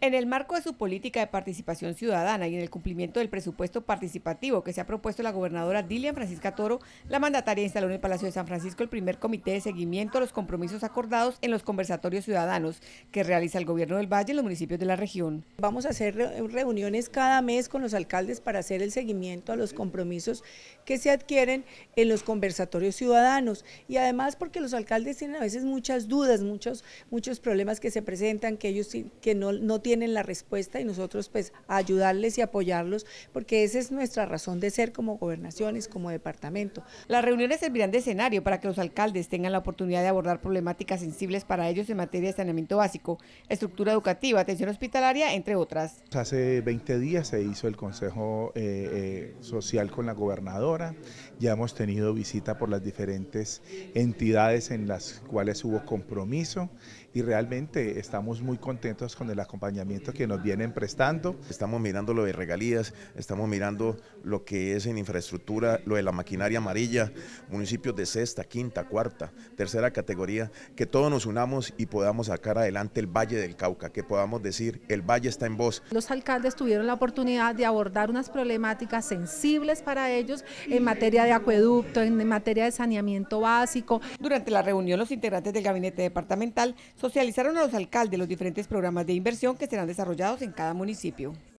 En el marco de su política de participación ciudadana y en el cumplimiento del presupuesto participativo que se ha propuesto la gobernadora Dilian Francisca Toro, la mandataria instaló en el Palacio de San Francisco el primer comité de seguimiento a los compromisos acordados en los conversatorios ciudadanos que realiza el gobierno del Valle y los municipios de la región. Vamos a hacer reuniones cada mes con los alcaldes para hacer el seguimiento a los compromisos que se adquieren en los conversatorios ciudadanos y además porque los alcaldes tienen a veces muchas dudas, muchos, muchos problemas que se presentan, que ellos que no, no tienen tienen la respuesta y nosotros pues ayudarles y apoyarlos porque esa es nuestra razón de ser como gobernaciones, como departamento. Las reuniones servirán de escenario para que los alcaldes tengan la oportunidad de abordar problemáticas sensibles para ellos en materia de saneamiento básico, estructura educativa, atención hospitalaria, entre otras. Hace 20 días se hizo el Consejo eh, eh, Social con la gobernadora, ya hemos tenido visita por las diferentes entidades en las cuales hubo compromiso y realmente estamos muy contentos con el acompañamiento que nos vienen prestando. Estamos mirando lo de regalías, estamos mirando lo que es en infraestructura, lo de la maquinaria amarilla, municipios de sexta, quinta, cuarta, tercera categoría, que todos nos unamos y podamos sacar adelante el Valle del Cauca, que podamos decir el Valle está en voz. Los alcaldes tuvieron la oportunidad de abordar unas problemáticas sensibles para ellos en materia de acueducto, en materia de saneamiento básico. Durante la reunión, los integrantes del gabinete departamental socializaron a los alcaldes los diferentes programas de inversión que serán desarrollados en cada municipio.